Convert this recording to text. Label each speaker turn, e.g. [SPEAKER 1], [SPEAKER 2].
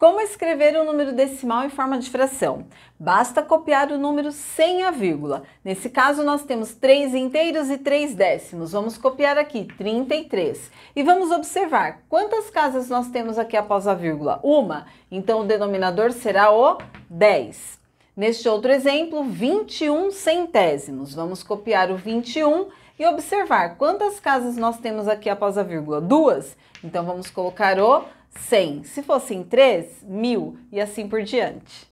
[SPEAKER 1] Como escrever um número decimal em forma de fração? Basta copiar o número sem a vírgula. Nesse caso, nós temos 3 inteiros e 3 décimos. Vamos copiar aqui 33. E vamos observar quantas casas nós temos aqui após a vírgula? Uma. Então, o denominador será o 10. Neste outro exemplo, 21 centésimos. Vamos copiar o 21 e observar quantas casas nós temos aqui após a vírgula? Duas. Então, vamos colocar o 100. Se fossem 3, 1000 e assim por diante.